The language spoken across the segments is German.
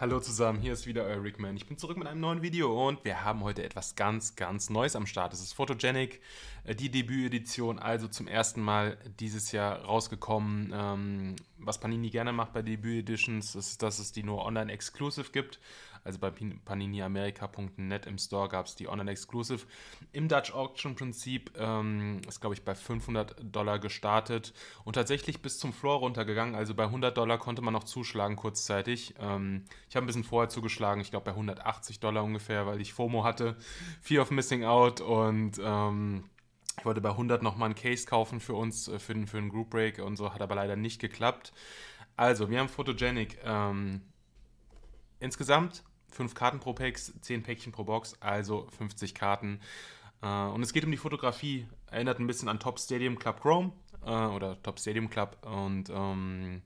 Hallo zusammen, hier ist wieder euer Rickman. Ich bin zurück mit einem neuen Video und wir haben heute etwas ganz, ganz Neues am Start. Es ist Photogenic, äh, die Debütedition, also zum ersten Mal dieses Jahr rausgekommen. Ähm, was Panini gerne macht bei Debüt-Editions, ist, dass es die nur online exklusiv gibt. Also bei paniniamerica.net im Store gab es die online exklusiv. Im Dutch Auction-Prinzip ähm, ist, glaube ich, bei 500 Dollar gestartet und tatsächlich bis zum Floor runtergegangen. Also bei 100 Dollar konnte man noch zuschlagen kurzzeitig. Ähm, ich habe ein bisschen vorher zugeschlagen, ich glaube bei 180 Dollar ungefähr, weil ich FOMO hatte. Fear of Missing Out und. Ähm, ich wollte bei 100 nochmal ein Case kaufen für uns, äh, für den, für den Group Break und so, hat aber leider nicht geklappt. Also, wir haben Photogenic. Ähm, insgesamt 5 Karten pro Packs, 10 Päckchen pro Box, also 50 Karten. Äh, und es geht um die Fotografie. Erinnert ein bisschen an Top Stadium Club Chrome äh, oder Top Stadium Club. Und ähm,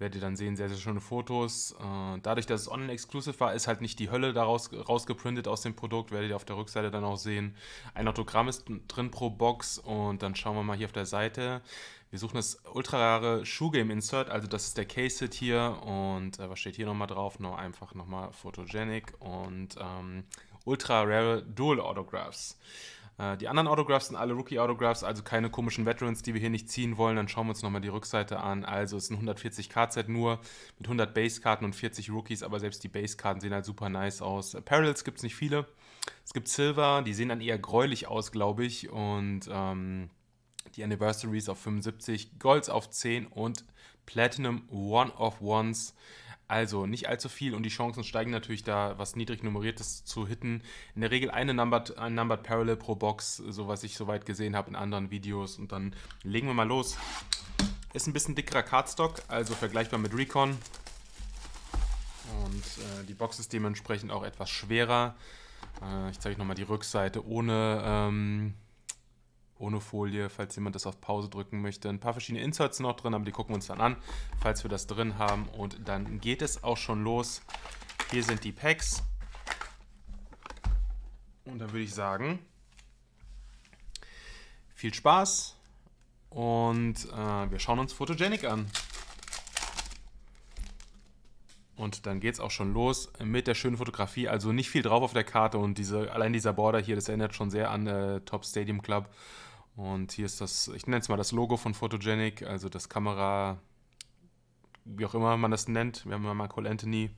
werdet ihr dann sehen, sehr, sehr schöne Fotos. Äh, dadurch, dass es online-exclusive war, ist halt nicht die Hölle daraus rausgeprintet aus dem Produkt, werdet ihr auf der Rückseite dann auch sehen. Ein Autogramm ist drin pro Box und dann schauen wir mal hier auf der Seite. Wir suchen das ultra rare Shoe Game Insert, also das ist der Case-Hit hier und äh, was steht hier nochmal drauf? Nur einfach nochmal Photogenic und ähm, ultra rare Dual Autographs. Äh, die anderen Autographs sind alle Rookie-Autographs, also keine komischen Veterans, die wir hier nicht ziehen wollen. Dann schauen wir uns nochmal die Rückseite an. Also es ist ein 140k-Set nur mit 100 Base-Karten und 40 Rookies, aber selbst die Base-Karten sehen halt super nice aus. Parallels gibt es nicht viele. Es gibt Silver, die sehen dann eher gräulich aus, glaube ich. Und ähm, die Anniversaries auf 75, Golds auf 10 und Platinum One-of-Ones also nicht allzu viel und die Chancen steigen natürlich da, was niedrig nummeriertes zu hitten. In der Regel eine Numbered, ein Numbered Parallel pro Box, so was ich soweit gesehen habe in anderen Videos. Und dann legen wir mal los. Ist ein bisschen dickerer Cardstock, also vergleichbar mit Recon. Und äh, die Box ist dementsprechend auch etwas schwerer. Äh, ich zeige euch nochmal die Rückseite ohne... Ähm ohne Folie, falls jemand das auf Pause drücken möchte. Ein paar verschiedene Inserts noch drin, aber die gucken wir uns dann an, falls wir das drin haben. Und dann geht es auch schon los. Hier sind die Packs. Und dann würde ich sagen, viel Spaß und äh, wir schauen uns Photogenic an. Und dann geht es auch schon los mit der schönen Fotografie. Also nicht viel drauf auf der Karte und diese, allein dieser Border hier, das erinnert schon sehr an äh, Top Stadium Club. Und hier ist das, ich nenne es mal das Logo von Photogenic, also das Kamera, wie auch immer man das nennt. Wir haben mal Cole Anthony.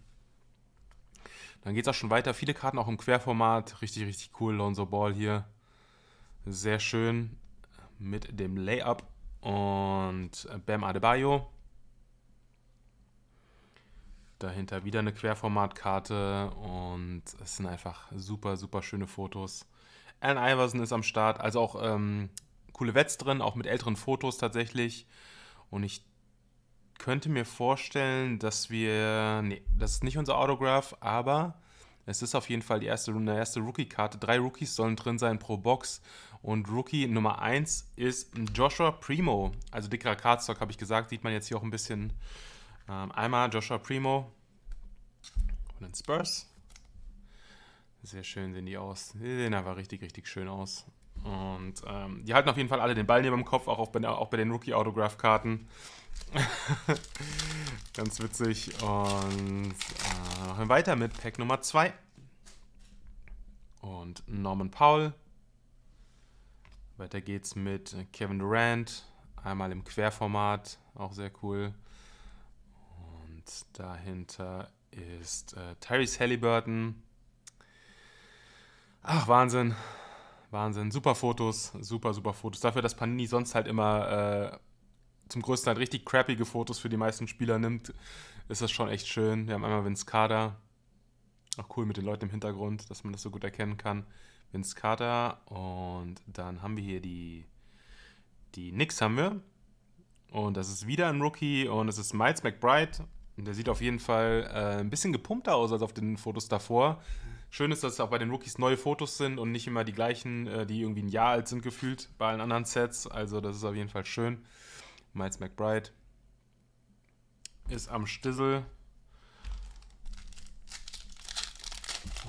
Dann geht es auch schon weiter. Viele Karten auch im Querformat. Richtig, richtig cool. Lonzo Ball hier. Sehr schön mit dem Layup. Und äh, Bam Adebayo dahinter wieder eine Querformatkarte und es sind einfach super, super schöne Fotos. Allen Iverson ist am Start, also auch ähm, coole Wets drin, auch mit älteren Fotos tatsächlich. Und ich könnte mir vorstellen, dass wir, nee, das ist nicht unser Autograph, aber es ist auf jeden Fall die erste, eine erste Rookie-Karte. Drei Rookies sollen drin sein pro Box. Und Rookie Nummer 1 ist Joshua Primo. Also dickerer Cardstock, habe ich gesagt. Sieht man jetzt hier auch ein bisschen ähm, einmal Joshua Primo von den Spurs. Sehr schön sehen die aus. Die sehen aber richtig, richtig schön aus. Und ähm, die halten auf jeden Fall alle den Ball neben dem Kopf, auch, bei, auch bei den Rookie-Autograph-Karten. Ganz witzig. Und äh, machen wir weiter mit Pack Nummer 2. Und Norman Powell. Weiter geht's mit Kevin Durant. Einmal im Querformat, auch sehr cool. Dahinter ist äh, Tyrese Halliburton. Ach, Wahnsinn. Wahnsinn. Super Fotos. Super, super Fotos. Dafür, dass Panini sonst halt immer äh, zum größten Teil richtig crappige Fotos für die meisten Spieler nimmt, ist das schon echt schön. Wir haben einmal Vince Carter. Auch cool mit den Leuten im Hintergrund, dass man das so gut erkennen kann. Vince Carter. Und dann haben wir hier die, die Knicks haben wir. Und das ist wieder ein Rookie und es ist Miles McBride. Der sieht auf jeden Fall äh, ein bisschen gepumpter aus als auf den Fotos davor. Schön ist, dass auch bei den Rookies neue Fotos sind und nicht immer die gleichen, äh, die irgendwie ein Jahr alt sind gefühlt bei allen anderen Sets. Also das ist auf jeden Fall schön. Miles McBride ist am Stissel.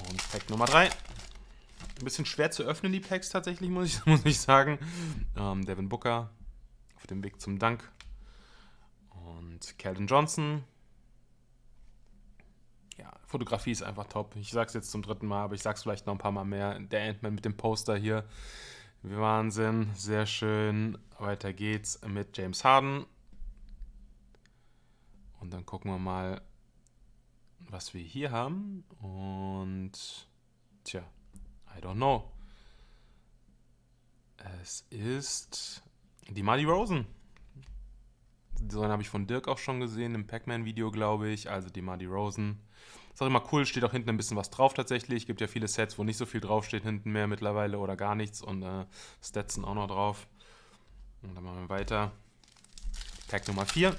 Und Pack Nummer 3. Ein bisschen schwer zu öffnen, die Packs tatsächlich, muss ich, muss ich sagen. Ähm, Devin Booker auf dem Weg zum Dank. Und Calvin Johnson Fotografie ist einfach top. Ich sag's jetzt zum dritten Mal, aber ich sag's vielleicht noch ein paar Mal mehr. Der Ant-Man mit dem Poster hier. Wahnsinn, sehr schön. Weiter geht's mit James Harden. Und dann gucken wir mal, was wir hier haben. Und tja, I don't know. Es ist die Marty Rosen. Die habe ich von Dirk auch schon gesehen, im Pac-Man-Video, glaube ich. Also die Marty Rosen. Ist auch immer cool, steht auch hinten ein bisschen was drauf tatsächlich. Gibt ja viele Sets, wo nicht so viel draufsteht hinten mehr mittlerweile oder gar nichts. Und äh, sind auch noch drauf. Und dann machen wir weiter. Tag Nummer 4.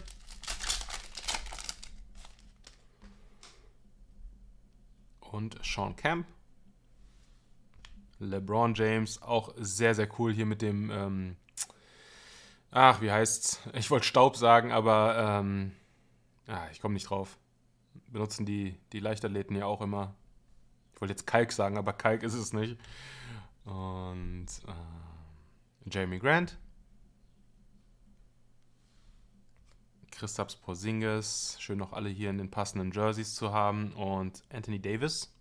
Und Sean Camp. LeBron James, auch sehr, sehr cool hier mit dem, ähm ach, wie heißt's? Ich wollte Staub sagen, aber ähm, ah, ich komme nicht drauf benutzen die, die Leichtathleten ja auch immer. Ich wollte jetzt Kalk sagen, aber Kalk ist es nicht. Und äh, Jamie Grant. Christaps Porzingis. Schön noch alle hier in den passenden Jerseys zu haben. Und Anthony Davis.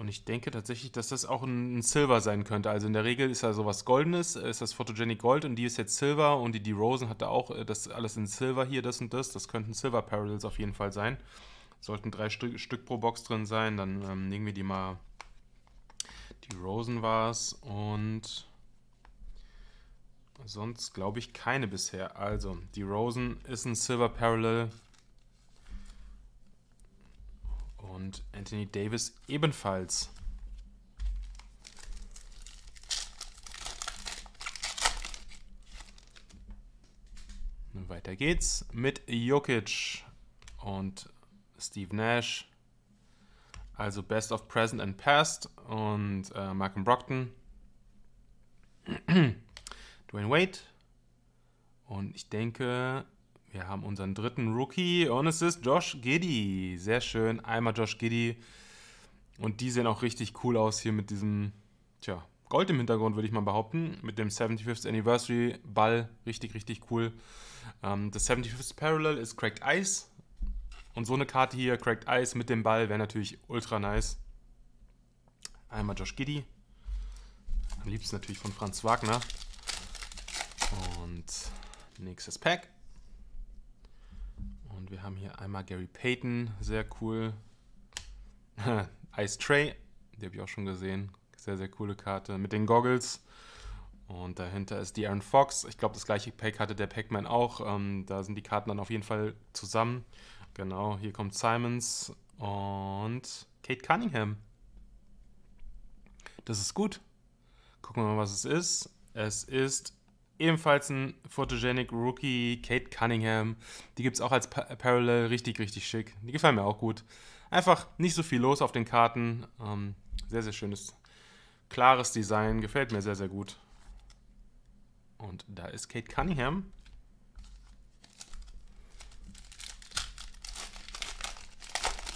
Und ich denke tatsächlich, dass das auch ein Silver sein könnte. Also in der Regel ist da sowas Goldenes, ist das Photogenic Gold und die ist jetzt Silver und die D-Rosen hat da auch äh, das alles in Silver hier, das und das. Das könnten Silver Parallels auf jeden Fall sein. Sollten drei Stück, Stück pro Box drin sein, dann ähm, nehmen wir die mal. Die Rosen war es und sonst glaube ich keine bisher. Also die Rosen ist ein Silver Parallel und Anthony Davis ebenfalls. weiter geht's mit Jokic und Steve Nash. Also Best of Present and Past und äh, Malcolm Brockton. Dwayne Wade. Und ich denke, wir haben unseren dritten Rookie und es ist Josh Giddy. Sehr schön. Einmal Josh Giddy. Und die sehen auch richtig cool aus hier mit diesem, tja, Gold im Hintergrund, würde ich mal behaupten. Mit dem 75th Anniversary Ball. Richtig, richtig cool. Ähm, das 75th Parallel ist Cracked Ice. Und so eine Karte hier, Cracked Ice mit dem Ball, wäre natürlich ultra nice. Einmal Josh Giddy. Am liebsten natürlich von Franz Wagner. Und nächstes Pack wir haben hier einmal Gary Payton, sehr cool. Ice Tray, die habe ich auch schon gesehen. Sehr, sehr coole Karte mit den Goggles. Und dahinter ist die Aaron Fox. Ich glaube, das gleiche Pack hatte der Pac-Man auch. Ähm, da sind die Karten dann auf jeden Fall zusammen. Genau, hier kommt Simons und Kate Cunningham. Das ist gut. Gucken wir mal, was es ist. Es ist ebenfalls ein Photogenic Rookie, Kate Cunningham. Die gibt es auch als pa Parallel, richtig, richtig schick. Die gefallen mir auch gut. Einfach nicht so viel los auf den Karten. Ähm, sehr, sehr schönes, klares Design. Gefällt mir sehr, sehr gut. Und da ist Kate Cunningham.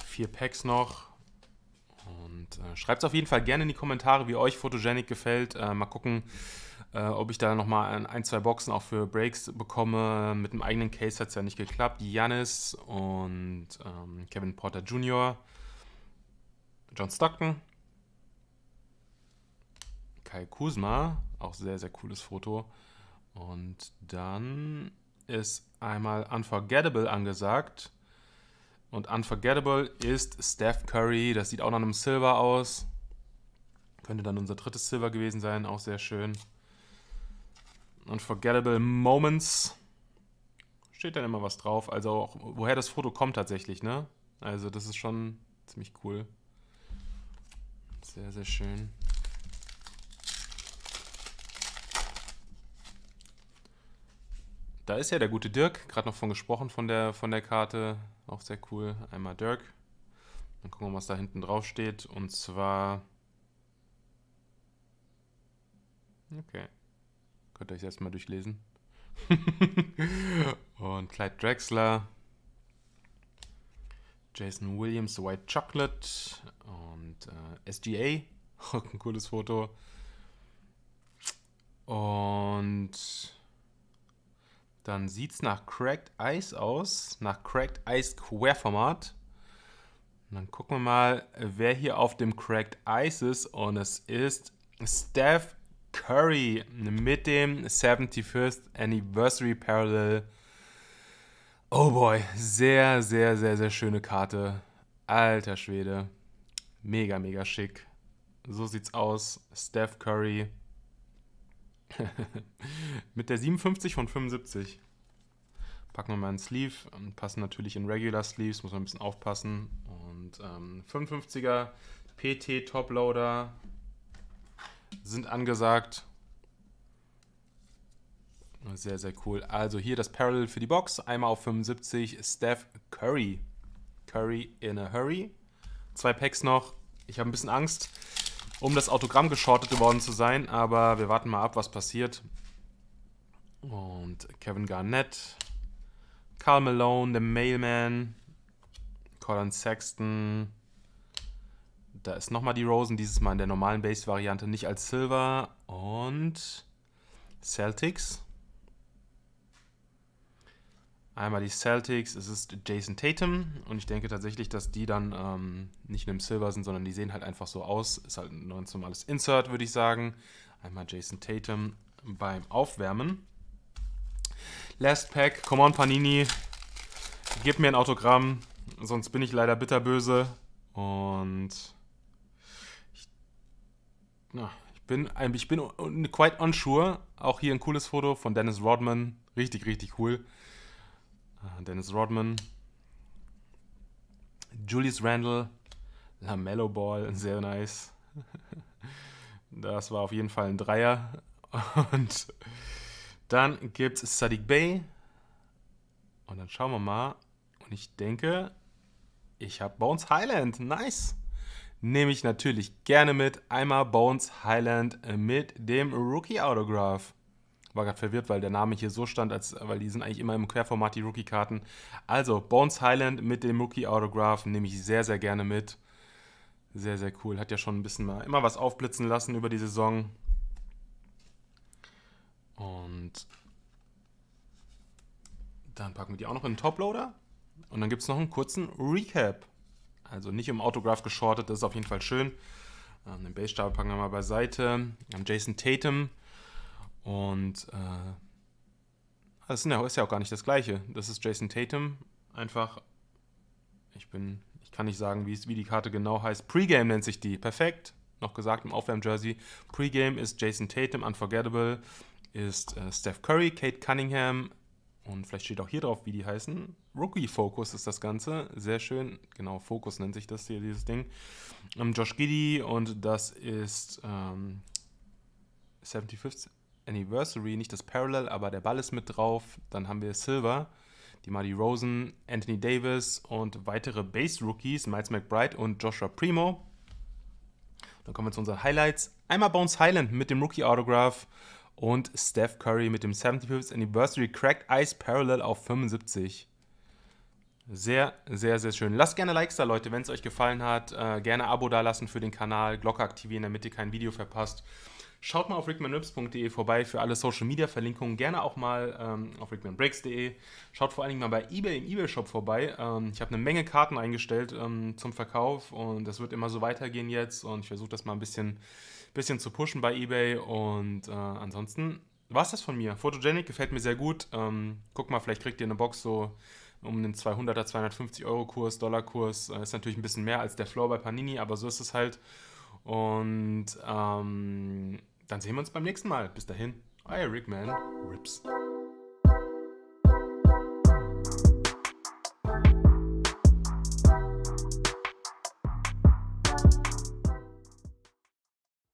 Vier Packs noch. Äh, Schreibt es auf jeden Fall gerne in die Kommentare, wie euch Photogenic gefällt. Äh, mal gucken, äh, ob ich da nochmal ein, zwei Boxen auch für Breaks bekomme. Mit dem eigenen Case hat es ja nicht geklappt. Janis und ähm, Kevin Porter Jr., John Stockton, Kai Kuzma, auch sehr, sehr cooles Foto. Und dann ist einmal Unforgettable angesagt. Und unforgettable ist Steph Curry. Das sieht auch nach einem Silver aus. Könnte dann unser drittes Silver gewesen sein. Auch sehr schön. Unforgettable Moments. Steht dann immer was drauf. Also auch, woher das Foto kommt tatsächlich, ne? Also das ist schon ziemlich cool. Sehr, sehr schön. Da ist ja der gute Dirk, gerade noch von gesprochen von der, von der Karte. Auch sehr cool. Einmal Dirk. Dann gucken wir, mal, was da hinten drauf steht. Und zwar. Okay. Könnt ihr euch erstmal durchlesen. Und Clyde Drexler. Jason Williams White Chocolate und äh, SGA. Auch ein cooles Foto. Und dann sieht es nach Cracked Ice aus, nach Cracked Ice Square Format. dann gucken wir mal, wer hier auf dem Cracked Ice ist. Und es ist Steph Curry mit dem 71st Anniversary Parallel. Oh boy, sehr, sehr, sehr, sehr schöne Karte. Alter Schwede. Mega, mega schick. So sieht's aus. Steph Curry. Mit der 57 von 75 packen wir mal einen Sleeve, ähm, passen natürlich in Regular Sleeves, muss man ein bisschen aufpassen. Und ähm, 55er PT Top Loader sind angesagt. Sehr, sehr cool. Also hier das Parallel für die Box. Einmal auf 75 Steph Curry. Curry in a Hurry. Zwei Packs noch. Ich habe ein bisschen Angst um das Autogramm geschortet geworden zu sein. Aber wir warten mal ab, was passiert. Und Kevin Garnett, Carl Malone, The Mailman, Colin Sexton. Da ist nochmal die Rosen, dieses Mal in der normalen Base-Variante, nicht als Silver. Und Celtics. Einmal die Celtics, es ist Jason Tatum und ich denke tatsächlich, dass die dann ähm, nicht im Silver sind, sondern die sehen halt einfach so aus. Ist halt ein ganz normales Insert, würde ich sagen. Einmal Jason Tatum beim Aufwärmen. Last Pack, come on Panini, gib mir ein Autogramm, sonst bin ich leider bitterböse und ich, na, ich bin, ich bin quite unsure. Auch hier ein cooles Foto von Dennis Rodman, richtig, richtig cool. Ah, Dennis Rodman, Julius Randle, LaMelo Ball, sehr nice. Das war auf jeden Fall ein Dreier. Und dann gibt es Sadiq Bay. Und dann schauen wir mal. Und ich denke, ich habe Bones Highland. Nice. Nehme ich natürlich gerne mit. Einmal Bones Highland mit dem Rookie Autograph war gerade verwirrt, weil der Name hier so stand, als, weil die sind eigentlich immer im Querformat, die Rookie-Karten. Also, Bones Highland mit dem Rookie-Autograph nehme ich sehr, sehr gerne mit. Sehr, sehr cool. Hat ja schon ein bisschen mal immer was aufblitzen lassen über die Saison. Und dann packen wir die auch noch in den Toploader. Und dann gibt es noch einen kurzen Recap. Also nicht im Autograph geschortet, das ist auf jeden Fall schön. Ähm, den Base-Stapel packen wir mal beiseite. Wir haben Jason Tatum und äh, das ist ja auch gar nicht das Gleiche. Das ist Jason Tatum. Einfach, ich bin, ich kann nicht sagen, wie, es, wie die Karte genau heißt. Pre-Game nennt sich die. Perfekt. Noch gesagt im Aufwärm-Jersey. Pre-Game ist Jason Tatum, Unforgettable, ist äh, Steph Curry, Kate Cunningham und vielleicht steht auch hier drauf, wie die heißen. Rookie-Focus ist das Ganze. Sehr schön. Genau, Focus nennt sich das hier, dieses Ding. Ähm, Josh Giddy und das ist ähm, 75th Anniversary, nicht das Parallel, aber der Ball ist mit drauf. Dann haben wir Silver, die Marty Rosen, Anthony Davis und weitere Base-Rookies, Miles McBride und Joshua Primo. Dann kommen wir zu unseren Highlights. Einmal Bones Highland mit dem Rookie-Autograph und Steph Curry mit dem 75th Anniversary Cracked Ice Parallel auf 75. Sehr, sehr, sehr schön. Lasst gerne Likes da, Leute, wenn es euch gefallen hat. Äh, gerne Abo dalassen für den Kanal, Glocke aktivieren, damit ihr kein Video verpasst. Schaut mal auf rickmanrips.de vorbei für alle Social Media Verlinkungen. Gerne auch mal ähm, auf rickmanbreaks.de. Schaut vor allen Dingen mal bei eBay im eBay Shop vorbei. Ähm, ich habe eine Menge Karten eingestellt ähm, zum Verkauf und das wird immer so weitergehen jetzt. Und ich versuche das mal ein bisschen, bisschen zu pushen bei eBay. Und äh, ansonsten war es das von mir. Photogenic gefällt mir sehr gut. Ähm, guck mal, vielleicht kriegt ihr eine Box so um den 200er, 250 Euro Kurs, Dollar Kurs. Äh, ist natürlich ein bisschen mehr als der Floor bei Panini, aber so ist es halt. Und ähm, dann sehen wir uns beim nächsten Mal. Bis dahin, euer Rickman Rips.